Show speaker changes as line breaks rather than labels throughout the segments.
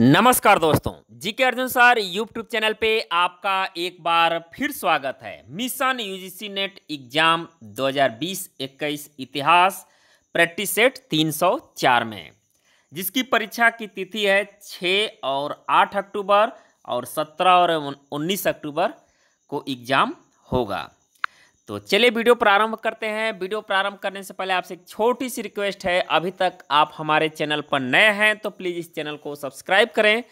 नमस्कार दोस्तों GK Arjun sir YouTube channel पे आपका एक बार फिर स्वागत है मिशन यूजीसी नेट एग्जाम 2020-21 इतिहास प्रैक्टिस सेट 304 में जिसकी परीक्षा की तिथि है 6 और 8 अक्टूबर और 17 और 19 अक्टूबर को एग्जाम होगा तो चलिए वीडियो प्रारंभ करते हैं वीडियो प्रारंभ करने से पहले आपसे एक छोटी सी रिक्वेस्ट है अभी तक आप हमारे चैनल पर नए हैं तो प्लीज़ इस चैनल को सब्सक्राइब करें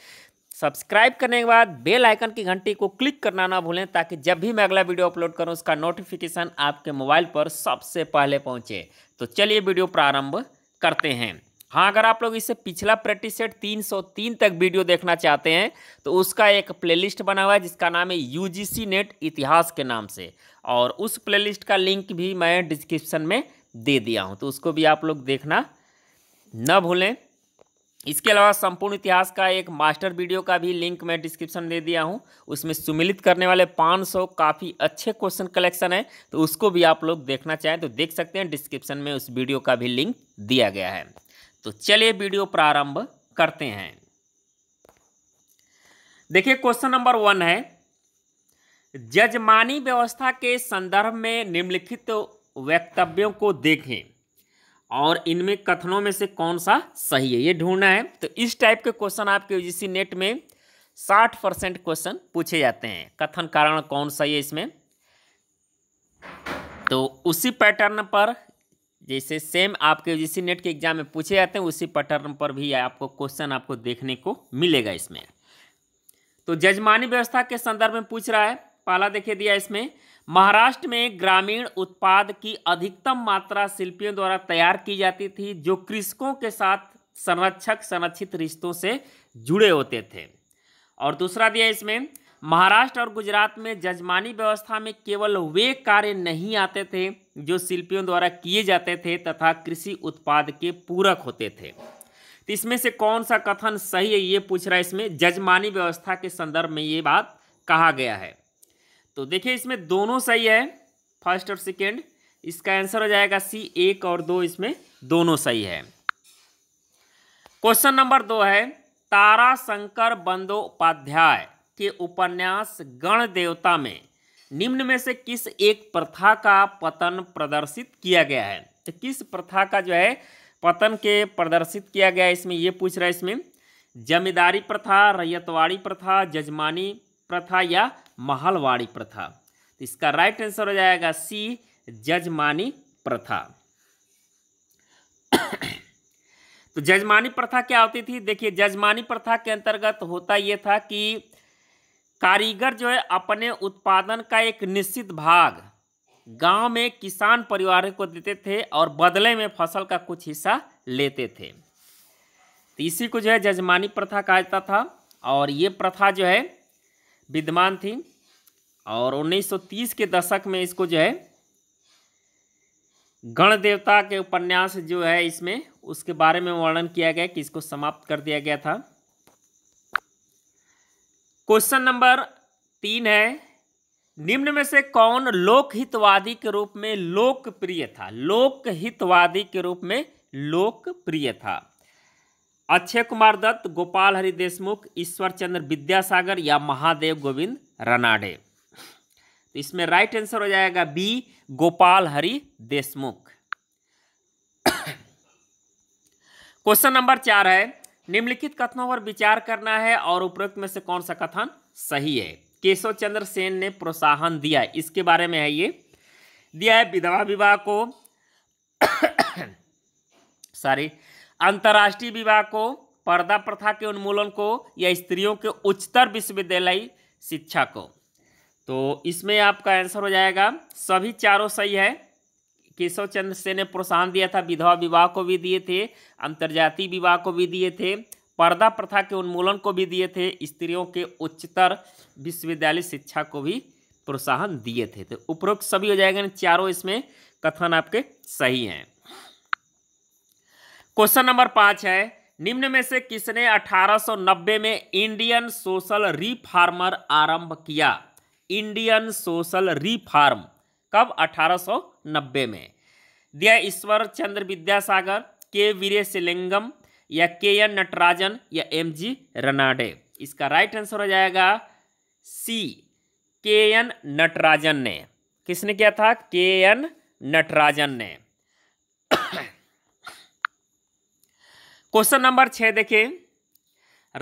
सब्सक्राइब करने के बाद बेल आइकन की घंटी को क्लिक करना ना भूलें ताकि जब भी मैं अगला वीडियो अपलोड करूं उसका नोटिफिकेशन आपके मोबाइल पर सबसे पहले पहुंचे तो चलिए वीडियो प्रारंभ करते हैं हाँ अगर आप लोग इससे पिछला प्रैक्टिस सेट 303 तक वीडियो देखना चाहते हैं तो उसका एक प्लेलिस्ट बना हुआ है जिसका नाम है यूजीसी नेट इतिहास के नाम से और उस प्लेलिस्ट का लिंक भी मैं डिस्क्रिप्शन में दे दिया हूँ तो उसको भी आप लोग देखना न भूलें इसके अलावा संपूर्ण इतिहास का एक मास्टर वीडियो का भी लिंक मैं डिस्क्रिप्शन दे दिया हूँ उसमें सुमिलित करने वाले 500 काफ़ी अच्छे क्वेश्चन कलेक्शन है तो उसको भी आप लोग देखना चाहें तो देख सकते हैं डिस्क्रिप्शन में उस वीडियो का भी लिंक दिया गया है तो चलिए वीडियो प्रारंभ करते हैं देखिए क्वेश्चन नंबर वन है जजमानी व्यवस्था के संदर्भ में निम्नलिखित वक्तव्यों को देखें और इनमें कथनों में से कौन सा सही है ये ढूंढना है तो इस टाइप के क्वेश्चन आपके यूजीसी नेट में साठ परसेंट क्वेश्चन पूछे जाते हैं कथन कारण कौन सही है इसमें तो उसी पैटर्न पर जैसे सेम आपके यूजीसी नेट के एग्जाम में पूछे जाते हैं उसी पैटर्न पर भी आपको क्वेश्चन आपको देखने को मिलेगा इसमें तो जजमानी व्यवस्था के संदर्भ में पूछ रहा है पाला देखिए दिया इसमें महाराष्ट्र में ग्रामीण उत्पाद की अधिकतम मात्रा शिल्पियों द्वारा तैयार की जाती थी जो कृषकों के साथ संरक्षक संरक्षित रिश्तों से जुड़े होते थे और दूसरा दिया इसमें महाराष्ट्र और गुजरात में जजमानी व्यवस्था में केवल वे कार्य नहीं आते थे जो शिल्पियों द्वारा किए जाते थे तथा कृषि उत्पाद के पूरक होते थे तो इसमें से कौन सा कथन सही है ये पूछ रहा है इसमें जजमानी व्यवस्था के संदर्भ में ये बात कहा गया है तो देखिए इसमें दोनों सही है फर्स्ट और सेकेंड इसका आंसर हो जाएगा सी एक और दो इसमें दोनों सही है क्वेश्चन नंबर दो है तारा शंकर बंदोपाध्याय के उपन्यास गण देवता में निम्न में से किस एक प्रथा का पतन प्रदर्शित किया गया है तो किस प्रथा का जो है पतन के प्रदर्शित किया गया है इसमें ये पूछ रहा है इसमें जमींदारी प्रथा रैयतवाड़ी प्रथा जजमानी प्रथा या महलवाड़ी प्रथा तो इसका राइट आंसर हो जाएगा सी जजमानी प्रथा तो जजमानी प्रथा क्या होती थी देखिए जजमानी प्रथा के अंतर्गत होता यह था कि कारीगर जो है अपने उत्पादन का एक निश्चित भाग गांव में किसान परिवार को देते थे और बदले में फसल का कुछ हिस्सा लेते थे तो इसी को जो है जजमानी प्रथा कहा जाता था और ये प्रथा जो है विद्यमान थी और 1930 के दशक में इसको जो है गण देवता के उपन्यास जो है इसमें उसके बारे में वर्णन किया गया कि इसको समाप्त कर दिया गया था क्वेश्चन नंबर तीन है निम्न में से कौन लोकहितवादी के रूप में लोकप्रिय था लोकहितवादी के रूप में लोकप्रिय था अक्षय कुमार दत्त गोपाल हरि देशमुख ईश्वर चंद्र विद्यासागर या महादेव गोविंद रनाडे तो इसमें राइट आंसर हो जाएगा B Gopal Hari Deshmukh question number चार है निम्नलिखित कथनों पर विचार करना है और उपरोक्त में से कौन सा कथन सही है केशव चंद्र सेन ने प्रोत्साहन दिया इसके बारे में है ये दिया है विधवा विवाह को सॉरी अंतर्राष्ट्रीय विवाह को पर्दा प्रथा के उन्मूलन को या स्त्रियों के उच्चतर विश्वविद्यालय शिक्षा को तो इसमें आपका आंसर हो जाएगा सभी चारों सही है केशव चंद्र सेन ने प्रोत्साहन दिया था विधवा विवाह को भी दिए थे अंतर्जातीय विवाह को भी दिए थे पर्दा प्रथा के उन्मूलन को भी दिए थे स्त्रियों के उच्चतर विश्वविद्यालय शिक्षा को भी प्रोत्साहन दिए थे तो उपरोक्त सभी हो जाएगा चारों इसमें कथन आपके सही हैं क्वेश्चन नंबर पाँच है निम्न में से किसने 1890 में इंडियन सोशल रिफार्मर आरंभ किया इंडियन सोशल रिफार्म कब 1890 में दिया ईश्वर चंद्र विद्यासागर के वीरेशलिंगम या के एन नटराजन या एम जी रनाडे इसका राइट आंसर हो जाएगा सी के एन नटराजन ने किसने किया था के एन नटराजन ने क्वेश्चन नंबर छः देखिए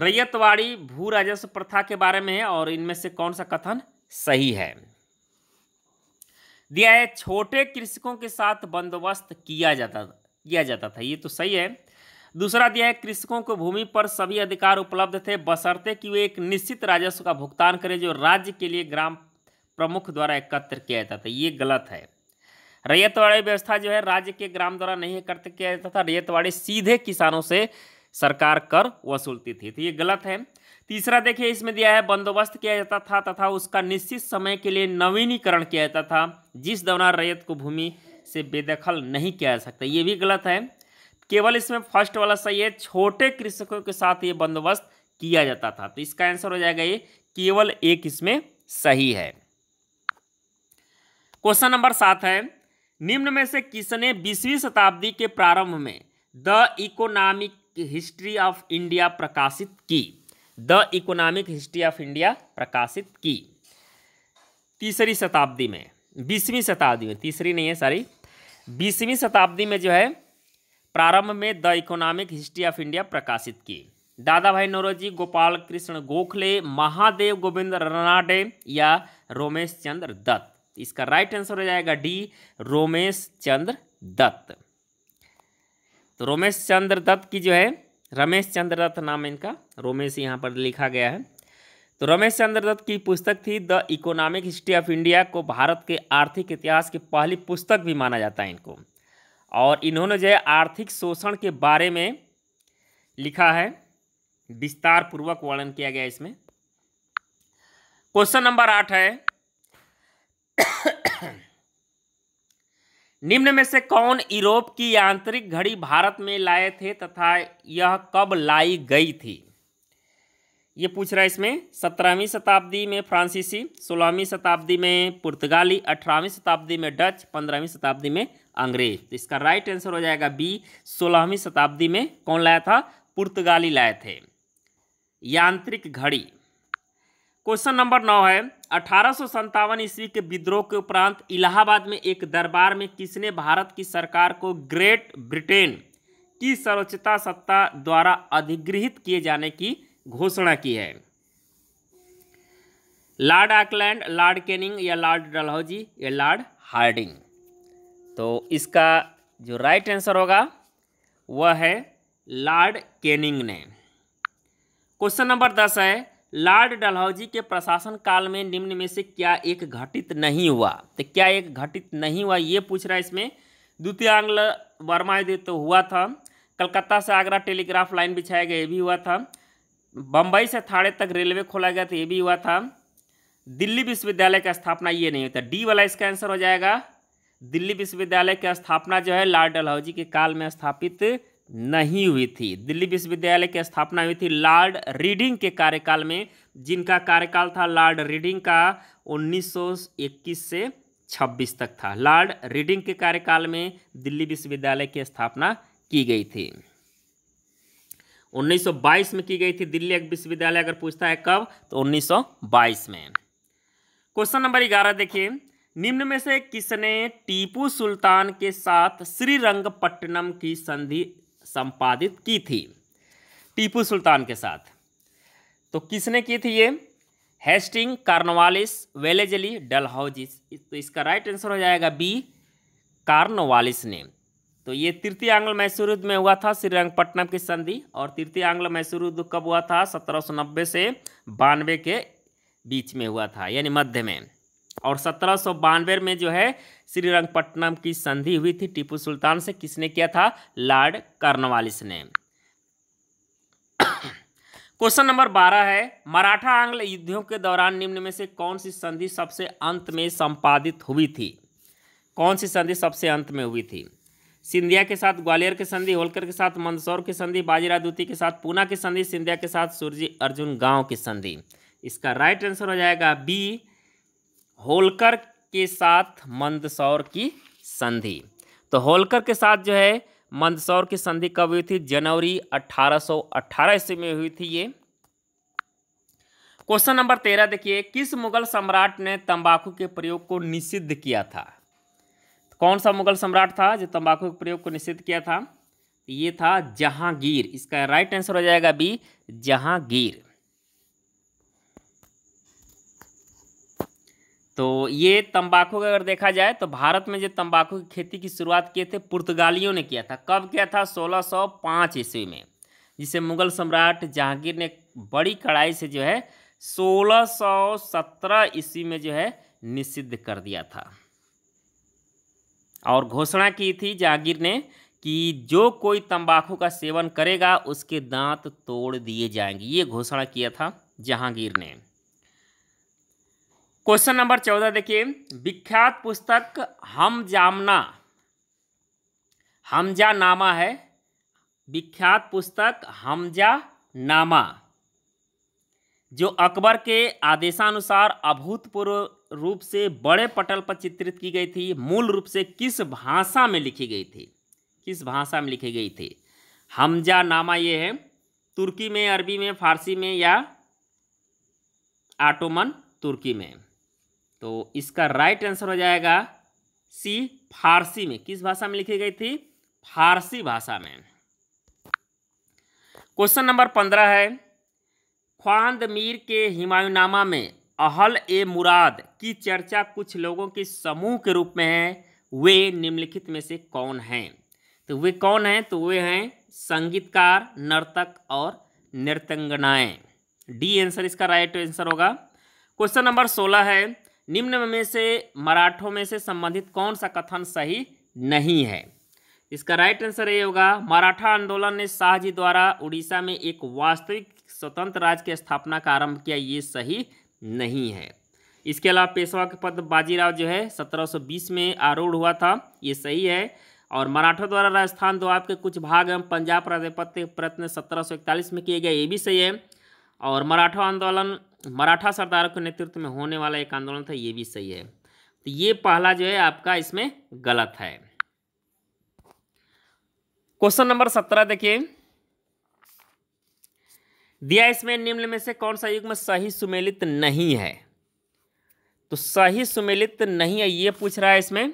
रैयतवाड़ी भू राजस्व प्रथा के बारे में है और इनमें से कौन सा कथन सही है दिया है छोटे कृषकों के साथ बंदोबस्त किया जाता किया जाता था ये तो सही है दूसरा दिया है कृषकों को भूमि पर सभी अधिकार उपलब्ध थे बसरते कि वे एक निश्चित राजस्व का भुगतान करें जो राज्य के लिए ग्राम प्रमुख द्वारा एकत्र किया जाता था ये गलत है रैयतवाड़ी व्यवस्था जो है राज्य के ग्राम द्वारा नहीं करते किया जाता था रैयतवाड़ी सीधे किसानों से सरकार कर वसूलती थी तो ये गलत है तीसरा देखिए इसमें दिया है बंदोबस्त किया जाता था तथा उसका निश्चित समय के लिए नवीनीकरण किया जाता था जिस दौरान रैयत को भूमि से बेदखल नहीं किया जा सकता ये भी गलत है केवल इसमें फर्स्ट वाला सही है छोटे कृषकों के साथ ये बंदोबस्त किया जाता था तो इसका आंसर हो जाएगा ये केवल एक इसमें सही है क्वेश्चन नंबर सात है निम्न में से किसने बीसवीं शताब्दी के प्रारंभ में the economic history of India प्रकाशित की the economic history of India प्रकाशित की तीसरी शताब्दी में बीसवीं शताब्दी में तीसरी नहीं है सॉरी बीसवीं शताब्दी में जो है प्रारंभ में the economic history of India प्रकाशित की दादा भाई नौरोजी गोपाल कृष्ण गोखले महादेव गोविंद रनाडे या रोमेश चंद्र दत्त इसका राइट आंसर हो जाएगा डी रोमेश चंद्र दत्त तो रोमेश चंद्र दत्त की जो है रमेश चंद्र दत्त नाम इनका रोमेश यहाँ पर लिखा गया है तो रमेश चंद्र दत्त की पुस्तक थी the economic history of India को भारत के आर्थिक इतिहास की पहली पुस्तक भी माना जाता है इनको और इन्होंने जो है आर्थिक शोषण के बारे में लिखा है विस्तार पूर्वक वर्णन किया गया इसमें क्वेश्चन नंबर आठ है निम्न में से कौन यूरोप की यांत्रिक घड़ी भारत में लाए थे तथा यह कब लाई गई थी ये पूछ रहा है इसमें सत्रहवीं शताब्दी में फ्रांसीसी सोलहवीं शताब्दी में पुर्तगाली अठारहवीं शताब्दी में डच पंद्रहवीं शताब्दी में अंग्रेज तो इसका राइट आंसर हो जाएगा बी सोलहवीं शताब्दी में कौन लाया था पुर्तगाली लाए थे यांत्रिक घड़ी क्वेश्चन नंबर नौ है अठारह ईस्वी के विद्रोह के उपरांत इलाहाबाद में एक दरबार में किसने भारत की सरकार को ग्रेट ब्रिटेन की सर्वोच्चता सत्ता द्वारा अधिगृहित किए जाने की घोषणा की है लॉर्ड आकलैंड लॉर्ड केनिंग या लॉर्ड डलहौजी या लॉर्ड हार्डिंग तो इसका जो राइट आंसर होगा वह है लॉर्ड केनिंग ने क्वेश्चन नंबर दस है लॉर्ड डलहौजी के प्रशासन काल में निम्न में से क्या एक घटित नहीं हुआ तो क्या एक घटित नहीं हुआ ये पूछ रहा है इसमें द्वितीय आंग्ल वर्मा यदि तो हुआ था कलकत्ता से आगरा टेलीग्राफ लाइन बिछाया गया ये भी हुआ था बम्बई से थाड़े तक रेलवे खोला गया था ये भी हुआ था दिल्ली विश्वविद्यालय का स्थापना ये नहीं होता डी वाला इसका आंसर हो जाएगा दिल्ली विश्वविद्यालय की स्थापना जो है लाल डलहौजी के काल में स्थापित नहीं हुई थी दिल्ली विश्वविद्यालय की स्थापना हुई थी लॉर्ड रीडिंग के कार्यकाल में जिनका कार्यकाल था लॉर्ड रीडिंग का 1921 से 26 तक था लॉर्ड रीडिंग के कार्यकाल में दिल्ली विश्वविद्यालय की स्थापना की गई थी 1922 में की गई थी दिल्ली विश्वविद्यालय अगर पूछता है कब तो 1922 में क्वेश्चन नंबर ग्यारह देखिए निम्न में से किसने टीपू सुल्तान के साथ श्रीरंगपट्टनम की संधि संपादित की थी टीपू सुल्तान के साथ तो किसने की थी ये हेस्टिंग कार्नवालिस वेलेजली डलहाउजिस तो इसका राइट आंसर हो जाएगा बी कार्नवालिस ने तो ये तृतीय आंग्ल मैसूर युद्ध में हुआ था श्रीरंगपट्टनम की संधि और तृतीय आंग्ल मैसूर युद्ध कब हुआ था 1790 से बानवे के बीच में हुआ था यानी मध्य में और सत्रह में जो है श्रीरंगपट्टनम की संधि हुई थी टीपू सुल्तान से किसने किया था लॉर्ड कर्नवालिस ने क्वेश्चन नंबर बारह है मराठा आंग्ल युद्धों के दौरान निम्न में से कौन सी संधि सबसे अंत में संपादित हुई थी कौन सी संधि सबसे अंत में हुई थी सिंधिया के साथ ग्वालियर की संधि होलकर के साथ मंदसौर की संधि बाजीरा दूती के साथ पूना की संधि सिंधिया के साथ सूरजी अर्जुन गांव की संधि इसका राइट आंसर हो जाएगा बी होलकर के साथ मंदसौर की संधि तो होलकर के साथ जो है मंदसौर की संधि कब हुई थी जनवरी 1818 ईस्वी में हुई थी ये क्वेश्चन नंबर तेरह देखिए किस मुगल सम्राट ने तंबाकू के प्रयोग को निषिद्ध किया था तो कौन सा मुगल सम्राट था जो तंबाकू के प्रयोग को निषिद्ध किया था तो ये था जहांगीर इसका राइट आंसर हो जाएगा बी जहांगीर तो ये तंबाकू का अगर देखा जाए तो भारत में जो तंबाकू की खेती की शुरुआत किए थे पुर्तगालियों ने किया था कब किया था 1605 ईस्वी में जिसे मुगल सम्राट जहांगीर ने बड़ी कड़ाई से जो है 1617 ईस्वी में जो है निषिद्ध कर दिया था और घोषणा की थी जहांगीर ने कि जो कोई तंबाकू का सेवन करेगा उसके दांत तोड़ दिए जाएंगे ये घोषणा किया था जहांगीर ने क्वेश्चन नंबर चौदह देखिए विख्यात पुस्तक हम जामना हमजा नामा है विख्यात पुस्तक हमजा नामा जो अकबर के आदेशानुसार अभूतपूर्व रूप से बड़े पटल पर चित्रित की गई थी मूल रूप से किस भाषा में लिखी गई थी किस भाषा में लिखी गई थी हमजा नामा ये है तुर्की में अरबी में फारसी में या आटोमन तुर्की में तो इसका राइट आंसर हो जाएगा सी फारसी में किस भाषा में लिखी गई थी फारसी भाषा में क्वेश्चन नंबर पंद्रह है ख्वांद मीर के हिमायूनामा में अहल ए मुराद की चर्चा कुछ लोगों के समूह के रूप में है वे निम्नलिखित में से कौन हैं तो वे कौन हैं तो वे हैं संगीतकार नर्तक और नृतंगनाएं डी आंसर इसका राइट आंसर होगा क्वेश्चन नंबर सोलह है निम्न में से मराठों में से संबंधित कौन सा कथन सही नहीं है इसका राइट आंसर ये होगा मराठा आंदोलन ने शाहजी द्वारा उड़ीसा में एक वास्तविक स्वतंत्र राज्य की स्थापना का आरंभ किया ये सही नहीं है इसके अलावा पेशवा के पद बाजीराव जो है 1720 में आरूढ़ हुआ था ये सही है और मराठों द्वारा राजस्थान द्वाब के कुछ भाग एवं पंजाब प्राधिपत्य प्रयत्न सत्रह में किए गए ये भी सही है और मराठा आंदोलन मराठा सरदारों के नेतृत्व में होने वाला एक आंदोलन था ये भी सही है तो ये पहला जो है आपका इसमें गलत है क्वेश्चन नंबर सत्रह देखिए दिया इसमें निम्न में से कौन सा युग में सही सुमेलित नहीं है तो सही सुमेलित नहीं है ये पूछ रहा है इसमें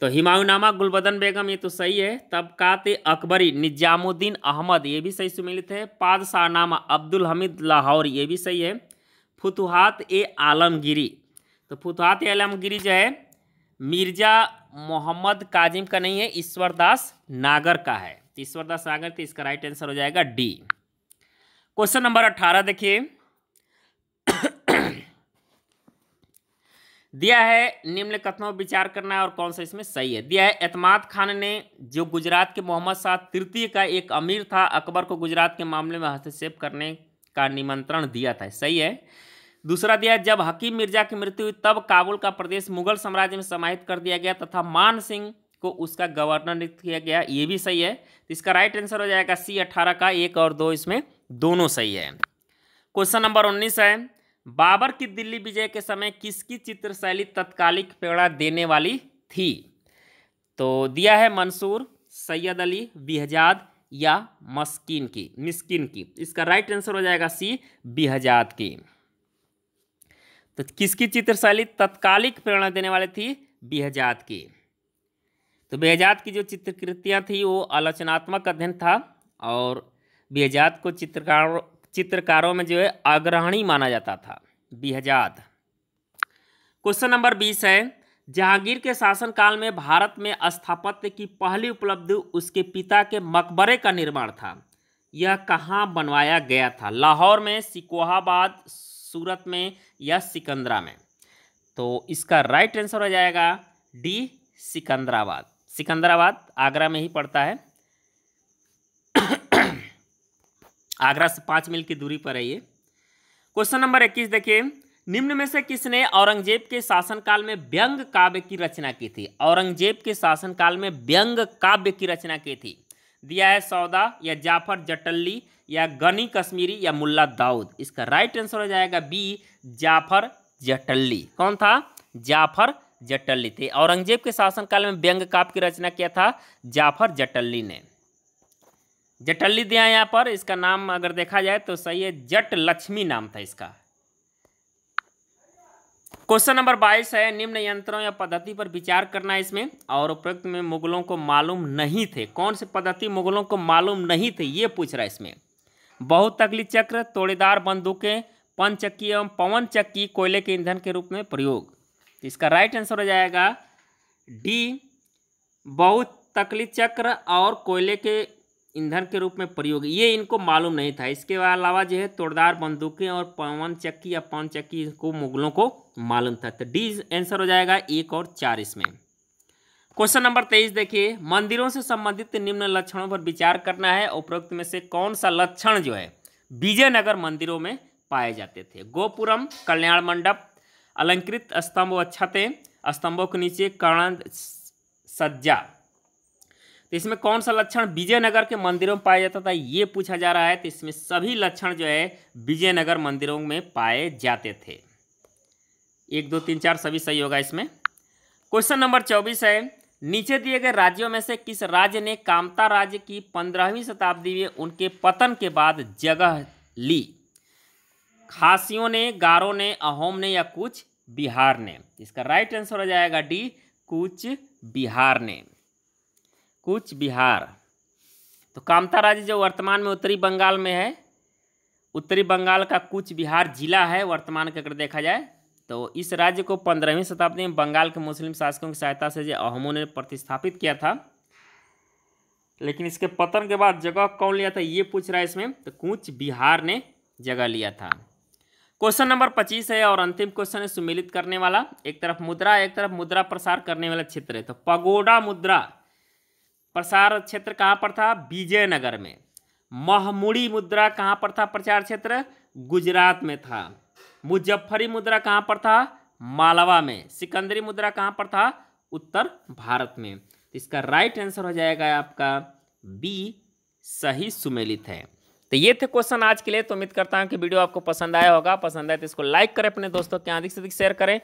तो हिमायूनामा गुलबदन बेगम ये तो सही है तबकात अकबरी निजामुद्दीन अहमद ये भी सही सुमिलित है पादशाहनामा अब्दुल हमिद लाहौर ये भी सही है फुतुहात ए आलमगिरी तो फुतुहात ए आलमगिरी जो है मिर्ज़ा मोहम्मद काजिम का नहीं है ईश्वरदास नागर का है तो ईश्वरदास नागर तो इसका राइट आंसर हो जाएगा डी क्वेश्चन नंबर अट्ठारह देखिए दिया है निम्न कथनों पर विचार करना है और कौन सा इसमें सही है दिया है एतमाद खान ने जो गुजरात के मोहम्मद शाह तृतीय का एक अमीर था अकबर को गुजरात के मामले में हस्तक्षेप करने का निमंत्रण दिया था सही है दूसरा दिया जब हकीम मिर्जा की मृत्यु हुई तब काबुल का प्रदेश मुगल साम्राज्य में समाहित कर दिया गया तथा मान सिंह को उसका गवर्नर नियुक्त किया गया ये भी सही है तो इसका राइट आंसर हो जाएगा सी अट्ठारह का एक और दो इसमें दोनों सही है क्वेश्चन नंबर उन्नीस है बाबर की दिल्ली विजय के समय किसकी चित्रशैली तत्कालिक प्रेरणा देने वाली थी तो दिया है मंसूर सैयद अली बिहजाद या मस्किन की मिस्किन की इसका राइट आंसर हो जाएगा सी बिहजाद की तो किसकी चित्रशैली तत्कालिक प्रेरणा देने वाली थी बिहजाद की तो बेहजाद की जो चित्रकृतियाँ थी वो आलोचनात्मक अध्ययन था और बेहजाद को चित्रकारों चित्रकारों में जो है अग्रहणी माना जाता था बिहजाद क्वेश्चन नंबर बीस है जहांगीर के शासनकाल में भारत में स्थापत्य की पहली उपलब्धि उसके पिता के मकबरे का निर्माण था यह कहाँ बनवाया गया था लाहौर में सिकोहाबाद सूरत में या सिकंदरा में तो इसका राइट आंसर हो जाएगा डी सिकंदराबाद सिकंदराबाद आगरा में ही पड़ता है आगरा से पाँच मील की दूरी पर है ये क्वेश्चन नंबर इक्कीस देखिए निम्न में से किसने औरंगजेब के शासनकाल में व्यंग काव्य की रचना की थी औरंगजेब के शासनकाल में व्यंग काव्य की रचना की थी दिया है सौदा या जाफर जटल्ली या गनी कश्मीरी या मुल्ला दाऊद इसका राइट आंसर हो जाएगा बी जाफर जटल्ली कौन था जाफर जटल्ली थे औरंगजेब के शासनकाल में व्यंग काव्य की रचना किया था जाफर जटल्ली ने जटल्ली दिया यहाँ पर इसका नाम अगर देखा जाए तो सही है जट लक्ष्मी नाम था इसका क्वेश्चन नंबर बाईस है निम्न यंत्रों या पद्धति पर विचार करना है इसमें और उपयुक्त में मुगलों को मालूम नहीं थे कौन से पद्धति मुगलों को मालूम नहीं थे ये पूछ रहा है इसमें बहुत तकली चक्र तोड़ेदार बंदूकें पंचक्की एवं पवन चक्की कोयले के ईंधन के रूप में प्रयोग तो इसका राइट आंसर हो जाएगा डी बहुत तकली चक्र और कोयले के ईंधन के रूप में प्रयोग ये इनको मालूम नहीं था इसके अलावा जो है तोड़दार बंदूकें और पवन चक्की या पवन चक्की को मुगलों को मालूम था तो डी आंसर हो जाएगा एक और चार इसमें क्वेश्चन नंबर तेईस देखिए मंदिरों से संबंधित निम्न लक्षणों पर विचार करना है उपरोक्त में से कौन सा लक्षण जो है विजयनगर मंदिरों में पाए जाते थे गोपुरम कल्याण मंडप अलंकृत स्तंभ व छतें स्तंभों के नीचे कर्ण सज्जा तो इसमें कौन सा लक्षण विजयनगर के मंदिरों में पाया जाता था ये पूछा जा रहा है तो इसमें सभी लक्षण जो है विजयनगर मंदिरों में पाए जाते थे एक दो तीन चार सभी सही होगा इसमें क्वेश्चन नंबर चौबीस है नीचे दिए गए राज्यों में से किस राज्य ने कामता राज्य की पंद्रहवीं शताब्दी में उनके पतन के बाद जगह ली खासियों ने गारो ने अहोम ने या कुछ बिहार ने इसका राइट आंसर हो जाएगा डी कुछ बिहार ने कूच बिहार तो कामता राज्य जो वर्तमान में उत्तरी बंगाल में है उत्तरी बंगाल का कूच बिहार जिला है वर्तमान के अगर देखा जाए तो इस राज्य को पंद्रहवीं शताब्दी में बंगाल के मुस्लिम शासकों की सहायता से जो अहमों ने प्रतिस्थापित किया था लेकिन इसके पतन के बाद जगह कौन लिया था ये पूछ रहा है इसमें तो कूच बिहार ने जगह लिया था क्वेश्चन नंबर पच्चीस है और अंतिम क्वेश्चन है सुमिलित करने वाला एक तरफ मुद्रा एक तरफ मुद्रा प्रसार करने वाला क्षेत्र है तो पगोडा मुद्रा प्रसार क्षेत्र कहाँ पर था विजयनगर में महमुड़ी मुद्रा कहाँ पर था प्रचार क्षेत्र गुजरात में था मुजफ्फरी मुद्रा कहाँ पर था मालवा में सिकंदरी मुद्रा कहाँ पर था उत्तर भारत में तो इसका राइट आंसर हो जाएगा आपका बी सही सुमेलित है तो ये थे क्वेश्चन आज के लिए तो उम्मीद करता हूँ कि वीडियो आपको पसंद आया होगा पसंद आए तो इसको लाइक करें अपने दोस्तों के अधिक से अधिक शेयर करें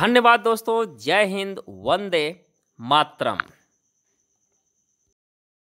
धन्यवाद दोस्तों जय हिंद वंदे मातरम